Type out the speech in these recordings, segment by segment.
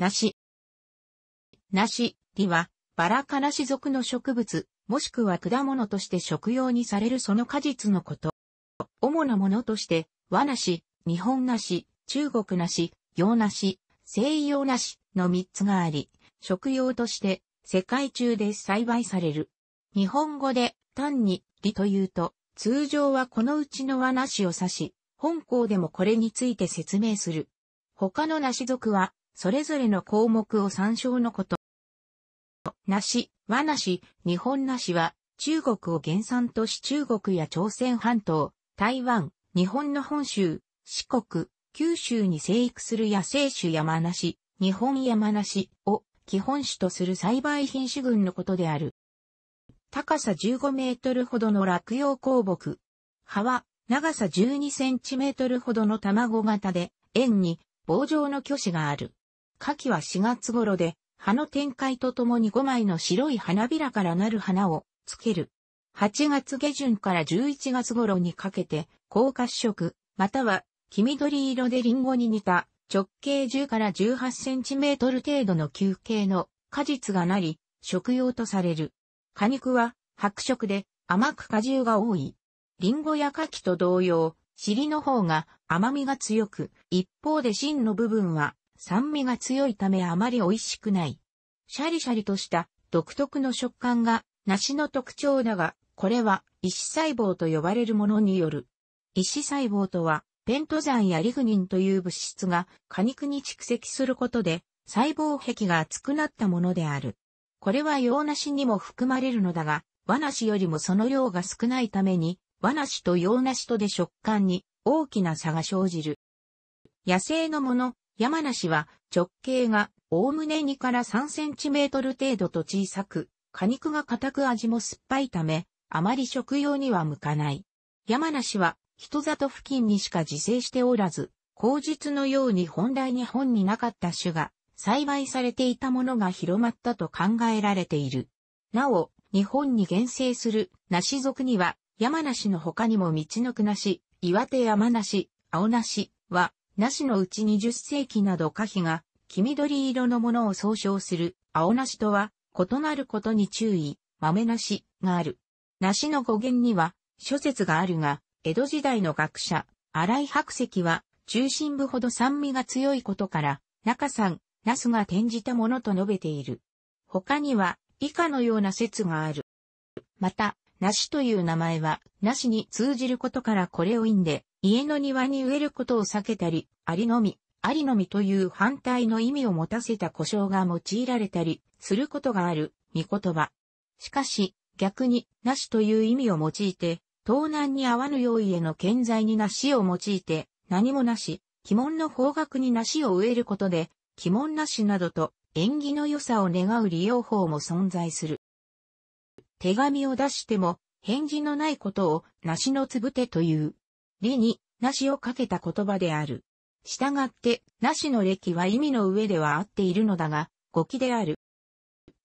なし。なし、りは、バラかなし属の植物、もしくは果物として食用にされるその果実のこと。主なものとして、和なし、日本なし、中国なし、洋なし、西洋なしの3つがあり、食用として世界中で栽培される。日本語で単に理というと、通常はこのうちの和なしを指し、本校でもこれについて説明する。他の梨属はそれぞれの項目を参照のこと。梨、和梨、日本梨は、中国を原産とし中国や朝鮮半島、台湾、日本の本州、四国、九州に生育する野生種山梨、日本山梨を基本種とする栽培品種群のことである。高さ15メートルほどの落葉鉱木。葉は長さ12センチメートルほどの卵型で、円に棒状の巨子がある。夏季は4月頃で、葉の展開とともに5枚の白い花びらからなる花をつける。8月下旬から11月頃にかけて、高褐色、または黄緑色でリンゴに似た直径10から18センチメートル程度の球形の果実がなり、食用とされる。果肉は白色で甘く果汁が多い。リンゴや柿と同様、尻の方が甘みが強く、一方で芯の部分は酸味が強いためあまり美味しくない。シャリシャリとした独特の食感が梨の特徴だが、これは石細胞と呼ばれるものによる。石細胞とは、ペント山やリグニンという物質が果肉に蓄積することで細胞壁が厚くなったものである。これは洋梨にも含まれるのだが、和梨よりもその量が少ないために、和梨と洋梨とで食感に大きな差が生じる。野生のもの、山梨は直径がおおむね2から3センチメートル程度と小さく、果肉が硬く味も酸っぱいため、あまり食用には向かない。山梨は人里付近にしか自生しておらず、口実のように本来日本になかった種が栽培されていたものが広まったと考えられている。なお、日本に原生する梨属には山梨の他にも道のく梨、岩手山梨、青梨は梨のうち20世紀など花皮が黄緑色のものを総称する青梨とは異なることに注意、豆梨がある。梨の語源には諸説があるが、江戸時代の学者、荒井白石は中心部ほど酸味が強いことから、中さん、ナスが転じたものと述べている。他には以下のような説がある。また、梨という名前は、梨に通じることからこれを意んで、家の庭に植えることを避けたり、ありのみ、ありのみという反対の意味を持たせた故障が用いられたりすることがある、見言葉。しかし、逆に、なしという意味を用いて、盗難に合わぬ用意への健在になしを用いて、何もなし、鬼門の方角になしを植えることで、鬼門なしなどと、縁起の良さを願う利用法も存在する。手紙を出しても、返事のないことを、なしのつぶてという。理に、なしをかけた言葉である。したがって、なしの歴は意味の上では合っているのだが、語気である。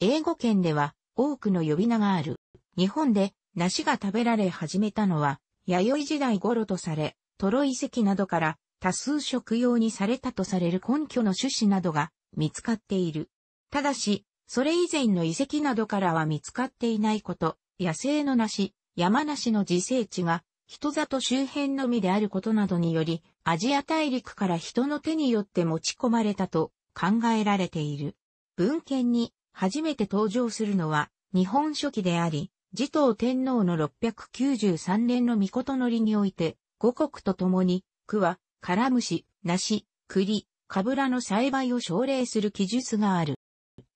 英語圏では、多くの呼び名がある。日本で、梨が食べられ始めたのは、弥生時代頃とされ、トロ遺跡などから多数食用にされたとされる根拠の種子などが見つかっている。ただし、それ以前の遺跡などからは見つかっていないこと、野生の梨、山梨の自生地が人里周辺のみであることなどにより、アジア大陸から人の手によって持ち込まれたと考えられている。文献に初めて登場するのは、日本書紀であり、持統天皇の693年の御事のりにおいて、五国と共に、桑、カラムシ、梨、栗、カブラの栽培を奨励する記述がある。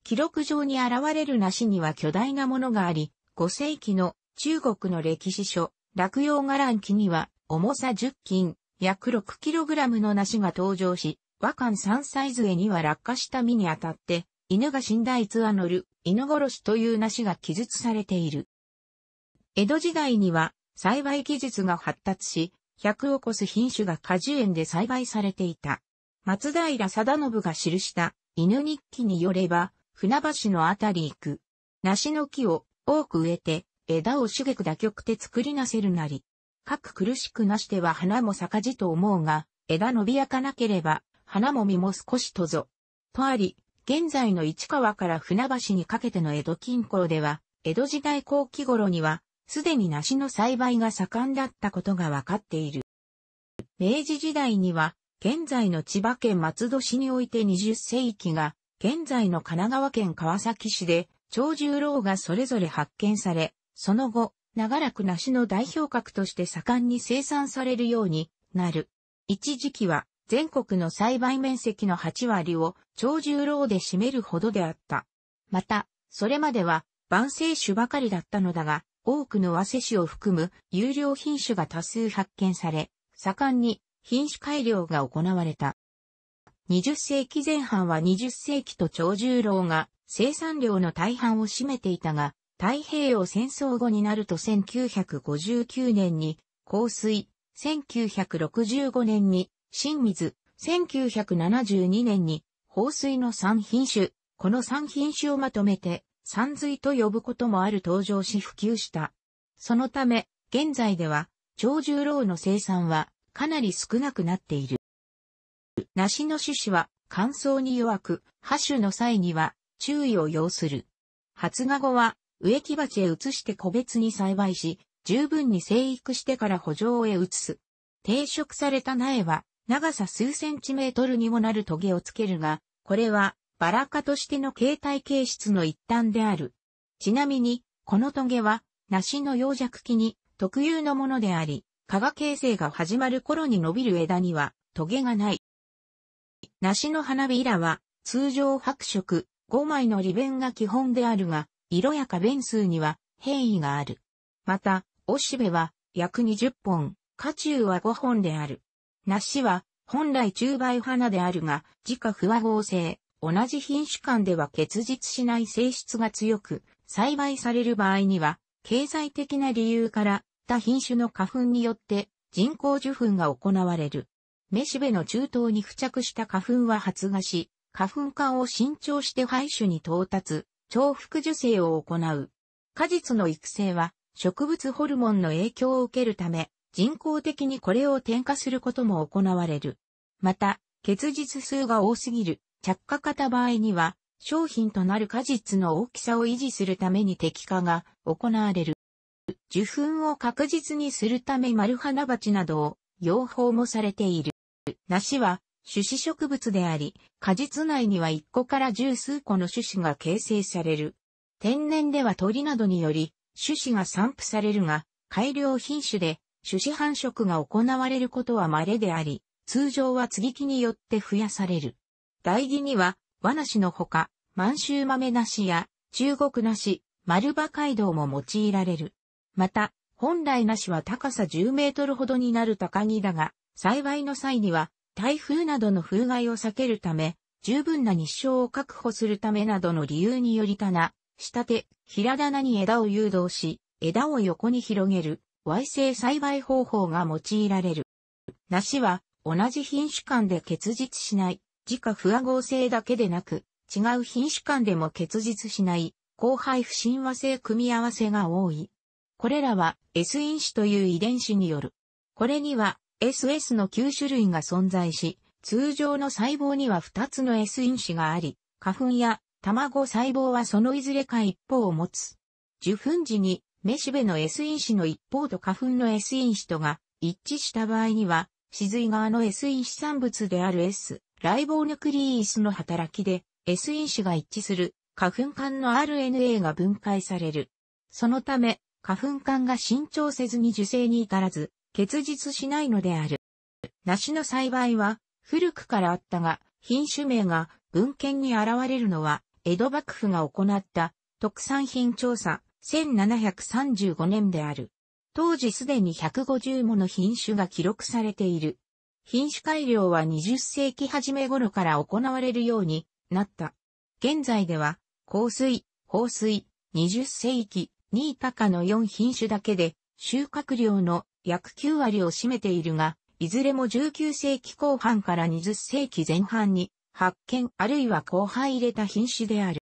記録上に現れる梨には巨大なものがあり、5世紀の中国の歴史書、落葉伽藍木には、重さ10斤、約 6kg の梨が登場し、和漢3歳杖には落下した実にあたって、犬が死んだ逸話乗る、犬殺しという梨が記述されている。江戸時代には、栽培技術が発達し、100を超す品種が果樹園で栽培されていた。松平貞信が記した犬日記によれば、船橋のあたり行く。梨の木を多く植えて、枝を茂く打曲て作りなせるなり。各苦しくなしては花も咲かじと思うが、枝伸びやかなければ、花も実も少しとぞ。とあり、現在の市川から船橋にかけての江戸近郊では、江戸時代後期頃には、すでに梨の栽培が盛んだったことがわかっている。明治時代には、現在の千葉県松戸市において20世紀が、現在の神奈川県川崎市で、長十郎がそれぞれ発見され、その後、長らく梨の代表格として盛んに生産されるようになる。一時期は全国の栽培面積の8割を長寿労で占めるほどであった。また、それまでは万世種ばかりだったのだが、多くの和製種を含む有料品種が多数発見され、盛んに品種改良が行われた。20世紀前半は20世紀と長寿労が生産量の大半を占めていたが、太平洋戦争後になると1959年に香水、1965年に新水、1972年に放水の3品種、この3品種をまとめて山水と呼ぶこともある登場し普及した。そのため、現在では、長十郎の生産はかなり少なくなっている。梨の種子は乾燥に弱く、破種の際には注意を要する。発芽後は植木鉢へ移して個別に栽培し、十分に生育してから補助へ移す。定植された苗は、長さ数センチメートルにもなるトゲをつけるが、これは、バラ科としての形態形質の一端である。ちなみに、このトゲは、梨の洋弱期に特有のものであり、加が形成が始まる頃に伸びる枝には、トゲがない。梨の花びらは、通常白色、5枚の利便が基本であるが、色やか、弁数には変異がある。また、おしべは約20本、花中は5本である。梨は本来中梅花であるが、自家不和合成、同じ品種間では結実しない性質が強く、栽培される場合には、経済的な理由から、他品種の花粉によって人工受粉が行われる。めしべの中東に付着した花粉は発芽し、花粉化を新調して廃種に到達、重複受精を行う。果実の育成は植物ホルモンの影響を受けるため、人工的にこれを添加することも行われる。また、結実数が多すぎる着火型場合には、商品となる果実の大きさを維持するために適化が行われる。受粉を確実にするため丸花鉢などを養蜂もされている。梨は種子植物であり、果実内には1個から十数個の種子が形成される。天然では鳥などにより、種子が散布されるが、改良品種で種子繁殖が行われることは稀であり、通常は継ぎ木によって増やされる。代義には、和梨のほか、満州豆梨や中国梨、丸葉街道も用いられる。また、本来梨は高さ10メートルほどになる高木だが、栽培の際には台風などの風害を避けるため、十分な日照を確保するためなどの理由により棚、下手、平棚に枝を誘導し、枝を横に広げる、Y 性栽培方法が用いられる。梨は、同じ品種間で結実しない、自家不和合性だけでなく、違う品種間でも結実しない、後輩不親和性組み合わせが多い。これらは S 因子という遺伝子による。これには SS の9種類が存在し、通常の細胞には2つの S 因子があり、花粉や卵細胞はそのいずれか一方を持つ。受粉時に、メシベの S 因子の一方と花粉の S 因子とが一致した場合には、死髄側の S 因子産物である S、ライボーヌクリーイスの働きで、S 因子が一致する花粉管の RNA が分解される。そのため、花粉管が伸長せずに受精に至らず、結実しないのである。梨の栽培は古くからあったが、品種名が文献に現れるのは、江戸幕府が行った特産品調査1735年である。当時すでに150もの品種が記録されている。品種改良は20世紀初め頃から行われるようになった。現在では、香水、放水、20世紀、新高の4品種だけで、収穫量の約9割を占めているが、いずれも19世紀後半から20世紀前半に発見あるいは交配入れた品種である。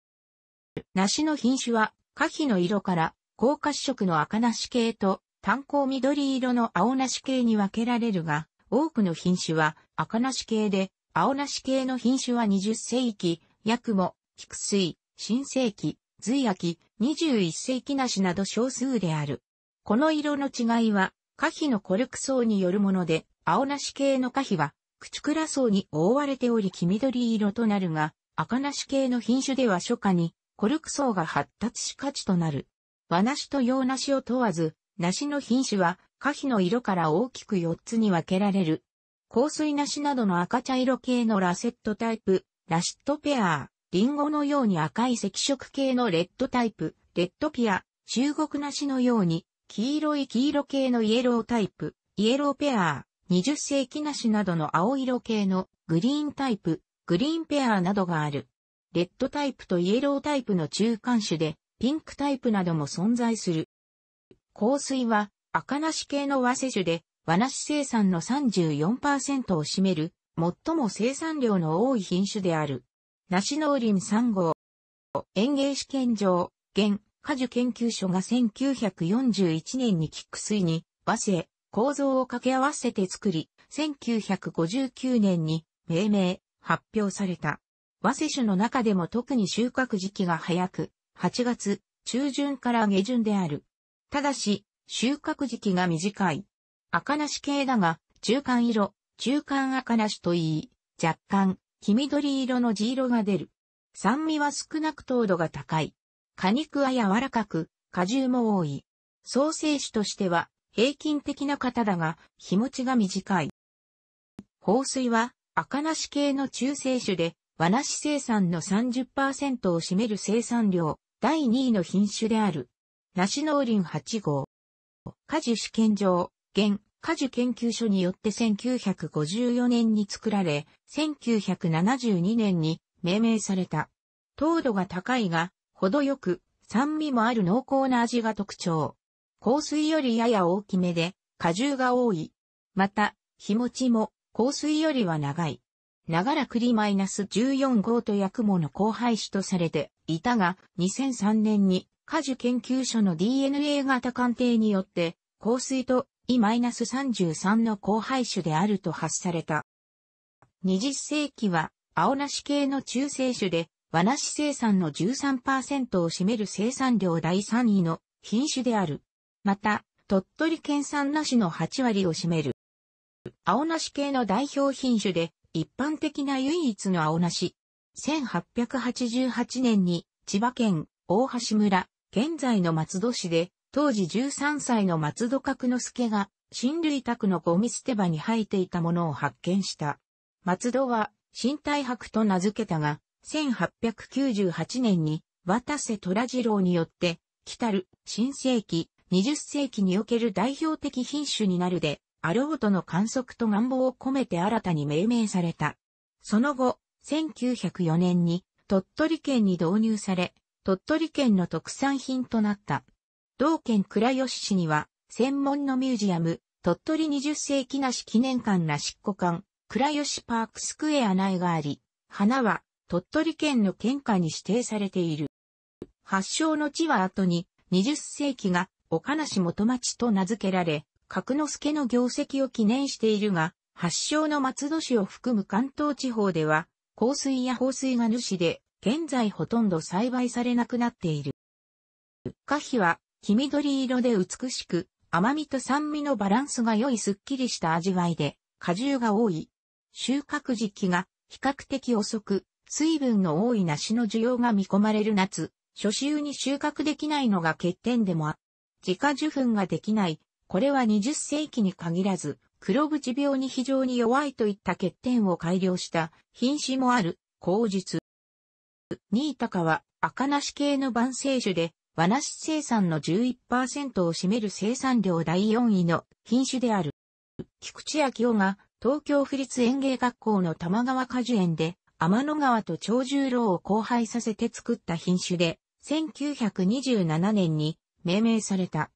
梨の品種は、花皮の色から高褐色の赤梨系と炭鉱緑色の青梨系に分けられるが、多くの品種は赤梨系で、青梨系の品種は20世紀、ヤクモ、菊水、新世紀、随秋、21世紀梨など少数である。この色の違いは、可否のコルク層によるもので、青梨系の可否は、口倉層に覆われており黄緑色となるが、赤梨系の品種では初夏に、コルク層が発達し価値となる。和梨と洋梨を問わず、梨の品種は、可否の色から大きく4つに分けられる。香水梨などの赤茶色系のラセットタイプ、ラシットペアー、リンゴのように赤い赤色系のレッドタイプ、レッドピア、中国梨のように黄色い黄色系のイエロータイプ、イエローペアー、20世紀梨などの青色系のグリーンタイプ、グリーンペアーなどがある。レッドタイプとイエロータイプの中間種で、ピンクタイプなども存在する。香水は、赤梨系の和製種で、和梨生産の34%を占める、最も生産量の多い品種である。梨農林3号。園芸試験場、現、果樹研究所が1941年に菊水に、和製、構造を掛け合わせて作り、1959年に命名、発表された。和製種の中でも特に収穫時期が早く、8月、中旬から下旬である。ただし、収穫時期が短い。赤梨系だが、中間色、中間赤梨といい、若干、黄緑色の地色が出る。酸味は少なく糖度が高い。果肉は柔らかく、果汁も多い。創生種としては平均的な型だが、日持ちが短い。放水は赤梨系の中性種で、和梨生産の30%を占める生産量、第2位の品種である。梨農林8号。果樹試験場、現、果樹研究所によって1954年に作られ、1972年に命名された。糖度が高いが、程よく、酸味もある濃厚な味が特徴。香水よりやや大きめで、果汁が多い。また、日持ちも、香水よりは長い。長らくリマイナス14号と薬物の交配種とされていたが、2003年に果樹研究所の DNA 型鑑定によって、香水と E-33 の交配種であると発された。20世紀は青梨系の中性種で和梨生産の13%を占める生産量第3位の品種である。また、鳥取県産梨の8割を占める。青梨系の代表品種で、一般的な唯一の青梨。1888年に千葉県大橋村、現在の松戸市で、当時13歳の松戸角之助が、新類宅のゴミ捨て場に生えていたものを発見した。松戸は、新大白と名付けたが、1898年に渡瀬虎次郎によって、来たる新世紀、20世紀における代表的品種になるで、あろうとの観測と願望を込めて新たに命名された。その後、1904年に鳥取県に導入され、鳥取県の特産品となった。同県倉吉市には、専門のミュージアム、鳥取20世紀なし記念館梨しっこ館、倉吉パークスクエア内があり、花は鳥取県の県下に指定されている。発祥の地は後に、20世紀が岡梨元町と名付けられ、角之助の業績を記念しているが、発祥の松戸市を含む関東地方では、香水や放水が主で、現在ほとんど栽培されなくなっている。花皮は黄緑色で美しく、甘みと酸味のバランスが良いすっきりした味わいで、果汁が多い。収穫時期が比較的遅く、水分の多い梨の需要が見込まれる夏、初秋に収穫できないのが欠点でもあ。自家受粉ができない。これは20世紀に限らず、黒縁病に非常に弱いといった欠点を改良した品種もある、口述。新カは赤梨系の晩成種で、和梨生産の11%を占める生産量第4位の品種である。菊池昭夫が東京府立園芸学校の玉川果樹園で天の川と長十郎を交配させて作った品種で、1927年に命名された。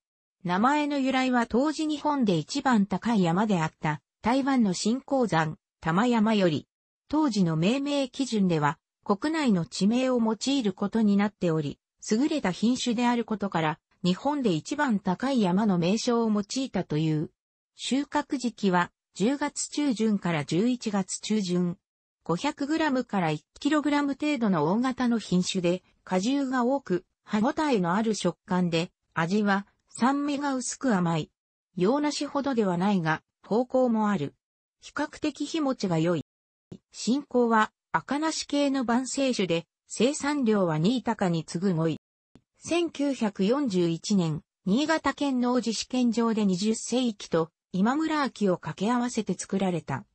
名前の由来は当時日本で一番高い山であった台湾の新鉱山、玉山より、当時の命名基準では国内の地名を用いることになっており、優れた品種であることから、日本で一番高い山の名称を用いたという。収穫時期は10月中旬から11月中旬。500g から 1kg 程度の大型の品種で、果汁が多く、歯ごたえのある食感で、味は酸味が薄く甘い。洋梨ほどではないが、方向もある。比較的日持ちが良い。進行は赤梨系の晩成種で、生産量は新高に次ぐ5位。1941年、新潟県農事試験場で20世紀と今村秋を掛け合わせて作られた。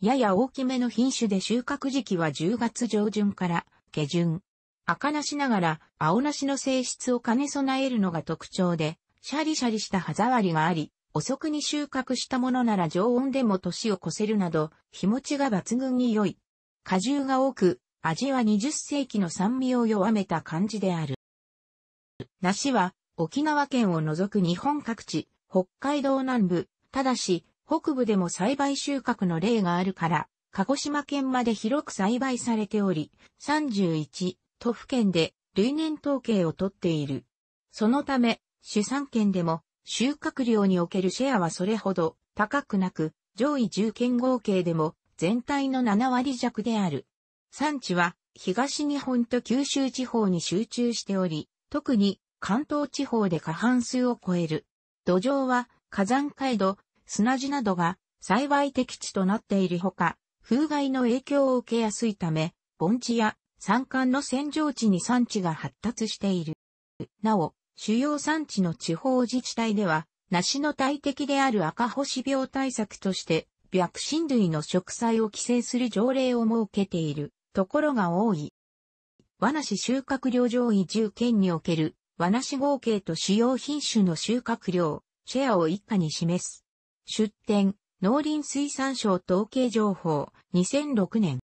やや大きめの品種で収穫時期は10月上旬から下旬。赤梨ながら青梨の性質を兼ね備えるのが特徴で、シャリシャリした歯触りがあり、遅くに収穫したものなら常温でも年を越せるなど、日持ちが抜群に良い。果汁が多く、味は20世紀の酸味を弱めた感じである。梨は沖縄県を除く日本各地、北海道南部、ただし北部でも栽培収穫の例があるから、鹿児島県まで広く栽培されており、31都府県で類年統計をとっている。そのため、主産県でも収穫量におけるシェアはそれほど高くなく、上位10県合計でも全体の7割弱である。産地は東日本と九州地方に集中しており、特に関東地方で過半数を超える。土壌は火山海道、砂地などが栽培適地となっているほか、風害の影響を受けやすいため、盆地や山間の扇状地に産地が発達している。なお、主要産地の地方自治体では、梨の大敵である赤星病対策として、白新類の植栽を規制する条例を設けているところが多い。和梨収穫量上位10県における和梨合計と主要品種の収穫量、シェアを一家に示す。出展、農林水産省統計情報、2006年。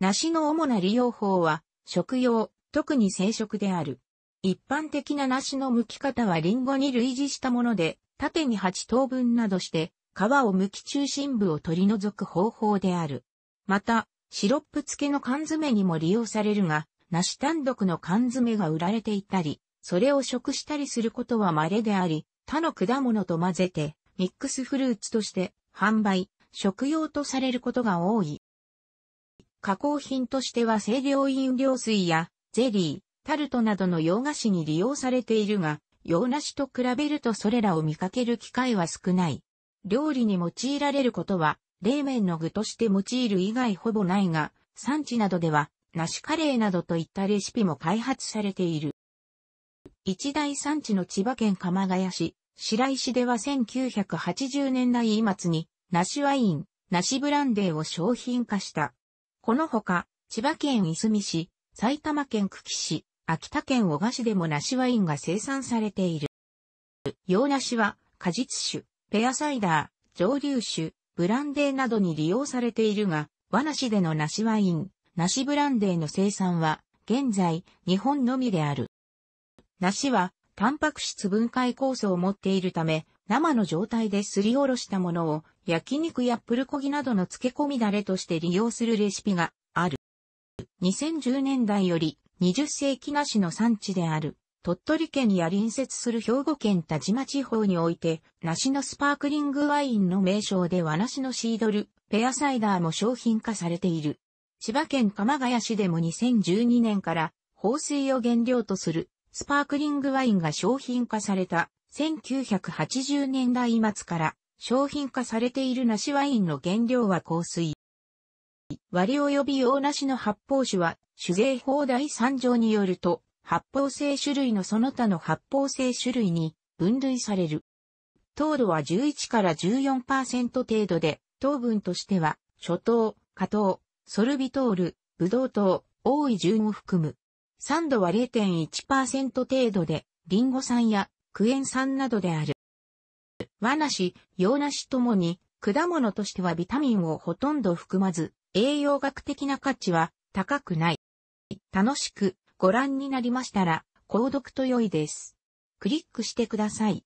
梨の主な利用法は、食用、特に生食である。一般的な梨の剥き方はリンゴに類似したもので、縦に8等分などして、皮を剥き中心部を取り除く方法である。また、シロップ付けの缶詰にも利用されるが、梨単独の缶詰が売られていたり、それを食したりすることは稀であり、他の果物と混ぜて、ミックスフルーツとして販売、食用とされることが多い。加工品としては清涼飲料水やゼリー、タルトなどの洋菓子に利用されているが、洋梨と比べるとそれらを見かける機会は少ない。料理に用いられることは、冷麺の具として用いる以外ほぼないが、産地などでは、梨カレーなどといったレシピも開発されている。一大産地の千葉県鎌ヶ谷市、白石では1980年代末に、梨ワイン、梨ブランデーを商品化した。このほか、千葉県いすみ市、埼玉県久喜市、秋田県小賀市でも梨ワインが生産されている。洋梨は、果実酒、ペアサイダー、蒸留酒、ブランデーなどに利用されているが、和梨での梨ワイン、梨ブランデーの生産は、現在、日本のみである。梨は、タンパク質分解酵素を持っているため、生の状態ですりおろしたものを焼肉やプルコギなどの漬け込みだれとして利用するレシピがある。2010年代より20世紀梨の産地である鳥取県や隣接する兵庫県田島地方において梨のスパークリングワインの名称で和梨のシードル、ペアサイダーも商品化されている。千葉県鎌ヶ谷市でも2012年から放水を原料とするスパークリングワインが商品化された1980年代末から商品化されている梨ワインの原料は香水。割及び用梨の発泡酒は酒税法第3条によると発泡性種類のその他の発泡性種類に分類される。糖度は11から14%程度で、糖分としては、初糖、果糖、ソルビトール、ブドウ糖、多い順を含む。酸度は0.1%程度で、リンゴ酸やクエン酸などである。和梨、洋梨ともに、果物としてはビタミンをほとんど含まず、栄養学的な価値は高くない。楽しくご覧になりましたら、購読と良いです。クリックしてください。